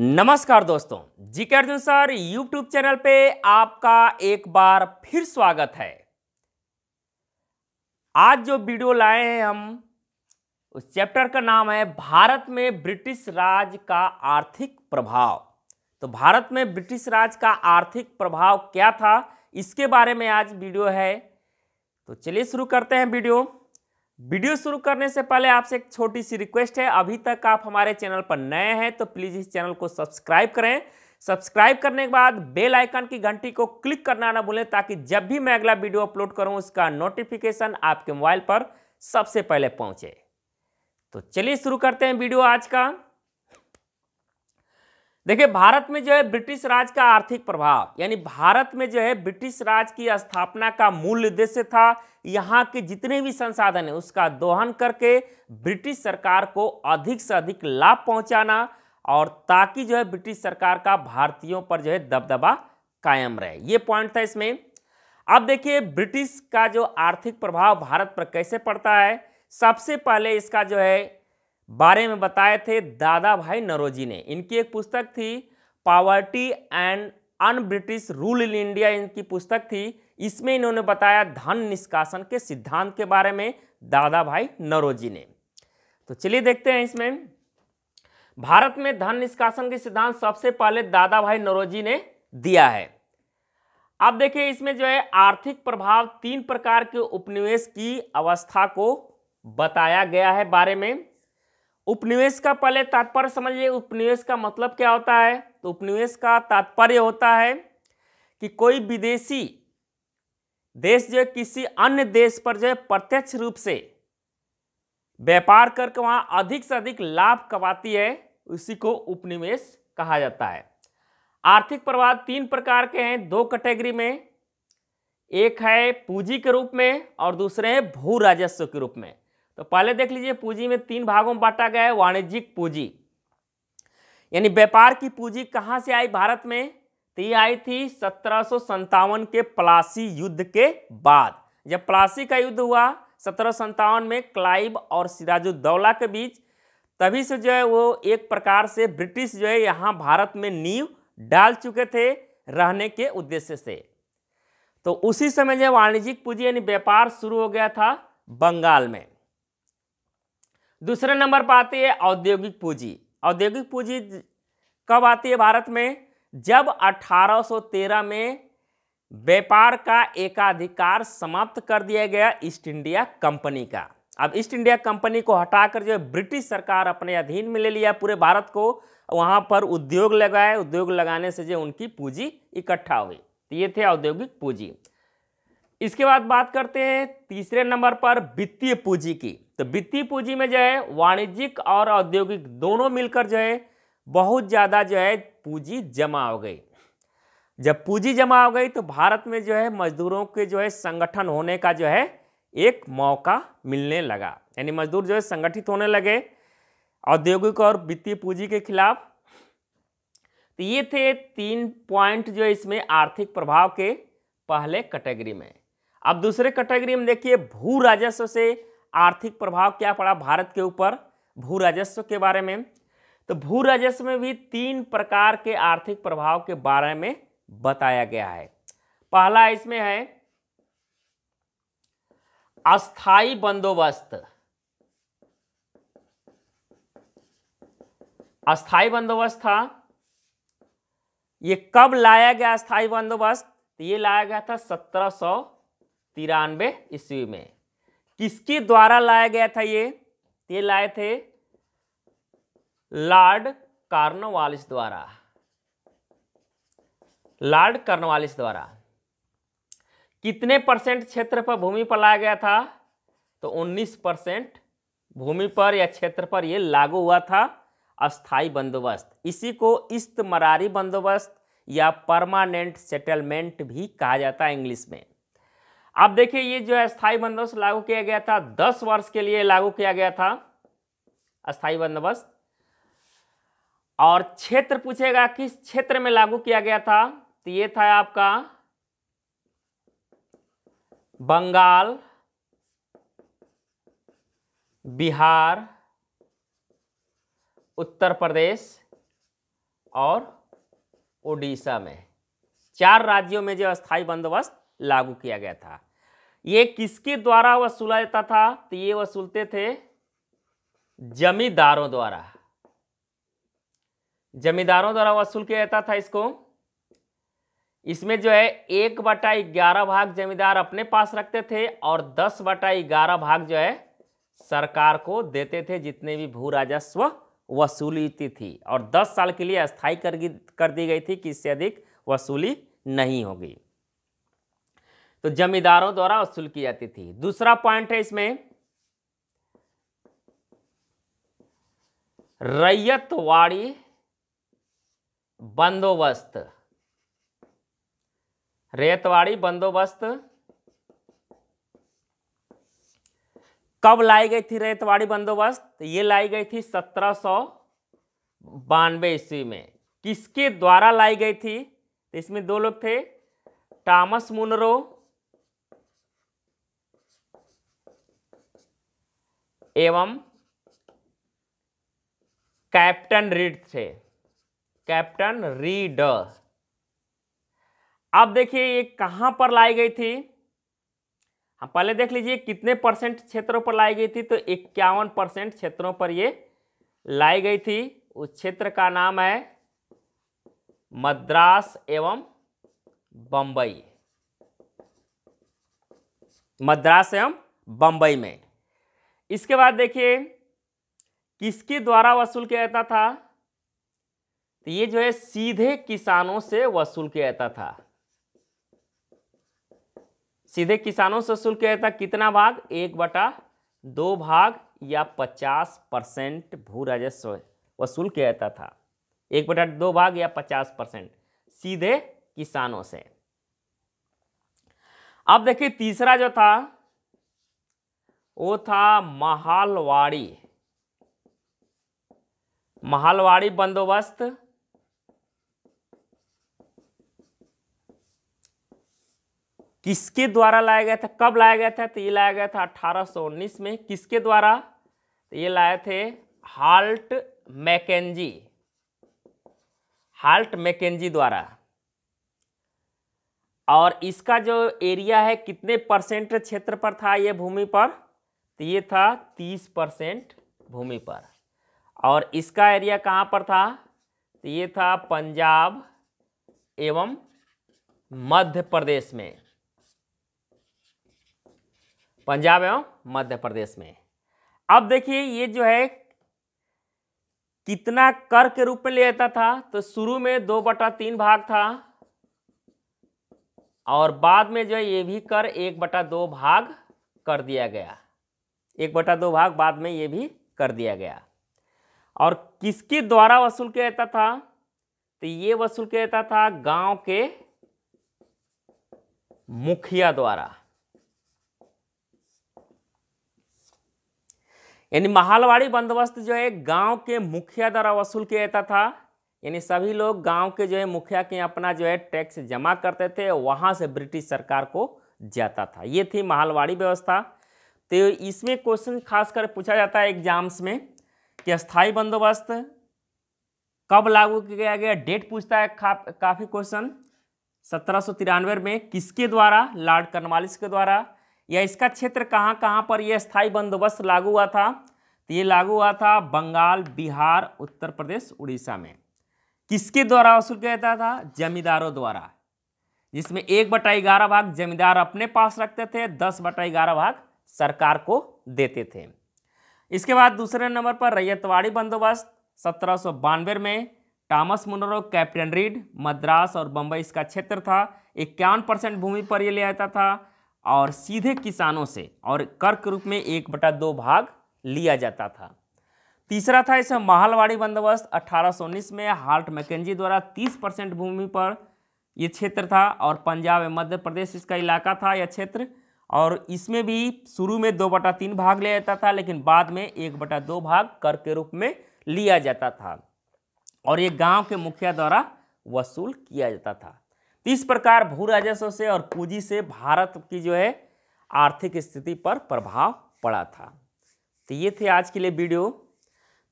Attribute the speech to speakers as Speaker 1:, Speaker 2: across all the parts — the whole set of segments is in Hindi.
Speaker 1: नमस्कार दोस्तों GK Arjun sir YouTube channel पे आपका एक बार फिर स्वागत है आज जो वीडियो लाए हैं हम उस चैप्टर का नाम है भारत में ब्रिटिश राज का आर्थिक प्रभाव तो भारत में ब्रिटिश राज का आर्थिक प्रभाव क्या था इसके बारे में आज वीडियो है तो चलिए शुरू करते हैं वीडियो वीडियो शुरू करने से पहले आपसे एक छोटी सी रिक्वेस्ट है अभी तक आप हमारे चैनल पर नए हैं तो प्लीज़ इस चैनल को सब्सक्राइब करें सब्सक्राइब करने के बाद बेल आइकन की घंटी को क्लिक करना ना भूलें ताकि जब भी मैं अगला वीडियो अपलोड करूं उसका नोटिफिकेशन आपके मोबाइल पर सबसे पहले पहुंचे तो चलिए शुरू करते हैं वीडियो आज का देखिए भारत में जो है ब्रिटिश राज का आर्थिक प्रभाव यानी भारत में जो है ब्रिटिश राज की स्थापना का मूल उद्देश्य था यहाँ के जितने भी संसाधन है उसका दोहन करके ब्रिटिश सरकार को अधिक से अधिक लाभ पहुँचाना और ताकि जो है ब्रिटिश सरकार का भारतीयों पर जो है दबदबा कायम रहे ये पॉइंट था इसमें अब देखिए ब्रिटिश का जो आर्थिक प्रभाव भारत पर कैसे पड़ता है सबसे पहले इसका जो है बारे में बताए थे दादा भाई नरोजी ने इनकी एक पुस्तक थी poverty and un British rule in India इनकी पुस्तक थी इसमें इन्होंने बताया धन निष्कासन के सिद्धांत के बारे में दादा भाई नरोजी ने तो चलिए देखते हैं इसमें भारत में धन निष्कासन के सिद्धांत सबसे पहले दादा भाई नरोजी ने दिया है अब देखिए इसमें जो है आर्थिक प्रभाव तीन प्रकार के उपनिवेश की अवस्था को बताया गया है बारे में उपनिवेश का पहले तात्पर्य समझिए उपनिवेश का मतलब क्या होता है तो उपनिवेश का तात्पर्य होता है कि कोई विदेशी देश जो किसी अन्य देश पर जो प्रत्यक्ष रूप से व्यापार करके वहाँ अधिक से अधिक लाभ कमाती है उसी को उपनिवेश कहा जाता है आर्थिक प्रवाह तीन प्रकार के हैं दो कैटेगरी में एक है पूंजी के रूप में और दूसरे हैं भू राजस्व के रूप में तो पहले देख लीजिए पूंजी में तीन भागों में बांटा गया है वाणिज्यिक पूंजी यानी व्यापार की पूंजी कहाँ से आई भारत में तो ये आई थी सत्रह के पलासी युद्ध के बाद जब प्लासी का युद्ध हुआ सत्रह में क्लाइब और सिराजुद्दौला के बीच तभी से जो है वो एक प्रकार से ब्रिटिश जो है यहाँ भारत में नींव डाल चुके थे रहने के उद्देश्य से तो उसी समय जो वाणिज्यिक पूंजी यानी व्यापार शुरू हो गया था बंगाल में दूसरे नंबर पर आती है औद्योगिक पूंजी औद्योगिक पूंजी कब आती है भारत में जब 1813 में व्यापार का एकाधिकार समाप्त कर दिया गया ईस्ट इंडिया कंपनी का अब ईस्ट इंडिया कंपनी को हटाकर जो है ब्रिटिश सरकार अपने अधीन में ले लिया पूरे भारत को वहाँ पर उद्योग लगाए उद्योग लगाने से जो उनकी पूंजी इकट्ठा हुई तो ये थे औद्योगिक पूंजी इसके बाद बात करते हैं तीसरे नंबर पर वित्तीय पूंजी की तो वित्तीय पूंजी में जो है वाणिज्यिक और औद्योगिक दोनों मिलकर जो है बहुत ज़्यादा जो है पूंजी जमा हो गई जब पूंजी जमा हो गई तो भारत में जो है मजदूरों के जो है संगठन होने का जो है एक मौका मिलने लगा यानी मजदूर जो है संगठित होने लगे औद्योगिक और वित्तीय पूंजी के खिलाफ तो ये थे तीन पॉइंट जो इसमें आर्थिक प्रभाव के पहले कैटेगरी में अब दूसरे कैटेगरी में देखिए भू राजस्व से आर्थिक प्रभाव क्या पड़ा भारत के ऊपर भू राजस्व के बारे में तो भू राजस्व में भी तीन प्रकार के आर्थिक प्रभाव के बारे में बताया गया है पहला इसमें है अस्थाई बंदोबस्त अस्थाई बंदोबस्त था ये कब लाया गया अस्थाई बंदोबस्त तो ये लाया गया था सत्रह सौ तिरानवे ईस्वी में किसके द्वारा लाया गया था ये ये लाए थे लॉर्ड कार्नवालिस द्वारा लॉर्ड कार्नवालिस द्वारा कितने परसेंट क्षेत्र पर भूमि पर लाया गया था तो 19 परसेंट भूमि पर या क्षेत्र पर यह लागू हुआ था अस्थाई बंदोबस्त इसी को इस्तमरारी बंदोबस्त या परमानेंट सेटलमेंट भी कहा जाता है इंग्लिश में आप देखिए ये जो है स्थायी बंदोबस्त लागू किया गया था दस वर्ष के लिए लागू किया गया था अस्थायी बंदोबस्त और क्षेत्र पूछेगा किस क्षेत्र में लागू किया गया था तो ये था आपका बंगाल बिहार उत्तर प्रदेश और ओडिशा में चार राज्यों में जो अस्थायी बंदोबस्त लागू किया गया था ये किसके द्वारा वसूला जाता था तो ये वसूलते थे जमींदारों द्वारा जमींदारों द्वारा वसूल किया जाता था इसको इसमें जो है एक बटा ग्यारह भाग जमींदार अपने पास रखते थे और दस बटा ग्यारह भाग जो है सरकार को देते थे जितने भी भू राजस्व वसूली थी और दस साल के लिए अस्थायी कर, कर दी गई थी कि इससे अधिक वसूली नहीं होगी तो जमींदारों द्वारा वसूल की जाती थी दूसरा पॉइंट है इसमें रैयतवाड़ी बंदोबस्त रेतवाड़ी बंदोबस्त कब लाई गई थी रेतवाड़ी बंदोबस्त ये लाई गई थी सत्रह सौ बानवे ईस्वी में किसके द्वारा लाई गई थी तो इसमें दो लोग थे टॉमस मुनरो एवं कैप्टन रीड थे कैप्टन रीड अब देखिए ये कहाँ पर लाई गई थी हम हाँ, पहले देख लीजिए कितने परसेंट क्षेत्रों पर लाई गई थी तो इक्यावन परसेंट क्षेत्रों पर ये लाई गई थी उस क्षेत्र का नाम है मद्रास एवं बम्बई मद्रास एवं बम्बई में इसके बाद देखिए किसके द्वारा वसूल किया जाता था तो ये जो है सीधे किसानों से वसूल किया जाता था सीधे किसानों से वसूल किया जाता कितना भाग एक बटा दो भाग या पचास परसेंट भू राजस्व वसूल किया जाता था एक बटा दो भाग या पचास परसेंट सीधे किसानों से अब देखिए तीसरा जो था वो था महालवाड़ी महालवाड़ी बंदोबस्त किसके द्वारा लाया गया था कब लाया गया था तो ये लाया गया था 1819 में किसके द्वारा तो ये लाए थे हाल्ट मैकेजी हाल्ट मैकेजी द्वारा और इसका जो एरिया है कितने परसेंट क्षेत्र पर था ये भूमि पर तो ये था तीस परसेंट भूमि पर और इसका एरिया कहाँ पर था तो ये था पंजाब एवं मध्य प्रदेश में पंजाब एवं मध्य प्रदेश में अब देखिए ये जो है कितना कर के रूप में ले जाता था तो शुरू में दो बटा तीन भाग था और बाद में जो है ये भी कर एक बटा दो भाग कर दिया गया एक बटा दो भाग बाद में ये भी कर दिया गया और किसके द्वारा वसूल किया जाता था तो ये वसूल किया जाता था गांव के मुखिया द्वारा यानी महालवाड़ी बंदोबस्त जो है गांव के मुखिया द्वारा वसूल किया जाता था यानी सभी लोग गांव के जो है मुखिया के अपना जो है टैक्स जमा करते थे वहां से ब्रिटिश सरकार को जाता था ये थी महालवाड़ी व्यवस्था तो इसमें क्वेश्चन खासकर पूछा जाता है एग्जाम्स में कि स्थायी बंदोबस्त कब लागू किया गया डेट पूछता है का, काफ़ी क्वेश्चन सत्रह में किसके द्वारा लॉर्ड कर्नवालिस के द्वारा या इसका क्षेत्र कहाँ कहाँ पर यह स्थायी बंदोबस्त लागू हुआ था तो ये लागू हुआ था बंगाल बिहार उत्तर प्रदेश उड़ीसा में किसके द्वारा वसूल किया जाता था जमींदारों द्वारा जिसमें एक बटा ग्यारह भाग जमींदार अपने पास रखते थे दस बटा ग्यारह भाग सरकार को देते थे इसके बाद दूसरे नंबर पर रैयतवाड़ी बंदोबस्त सत्रह में Thomas Munro captain Reed Madras और बम्बई इसका क्षेत्र था इक्यावन परसेंट भूमि पर ये ले आता था और सीधे किसानों से और कर के रूप में एक बटा दो भाग लिया जाता था तीसरा था इसमें महलवाड़ी बंदोबस्त 1819 में हार्ट मैकेजी द्वारा 30 परसेंट भूमि पर यह क्षेत्र था और पंजाब एवं मध्य प्रदेश इसका इलाका था यह क्षेत्र और इसमें भी शुरू में दो बटा तीन भाग लिया जाता था लेकिन बाद में एक बटा दो भाग कर के रूप में लिया जाता था और ये गांव के मुखिया द्वारा वसूल किया जाता था तो इस प्रकार भू राजस्व से और पूंजी से भारत की जो है आर्थिक स्थिति पर प्रभाव पड़ा था तो ये थे आज के लिए वीडियो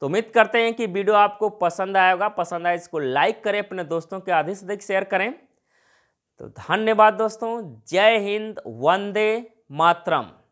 Speaker 1: तो उम्मीद करते हैं कि वीडियो आपको पसंद आएगा पसंद आए इसको लाइक करें अपने दोस्तों के आधे से अधिक शेयर करें तो धन्यवाद दोस्तों जय हिंद वंदे मातरम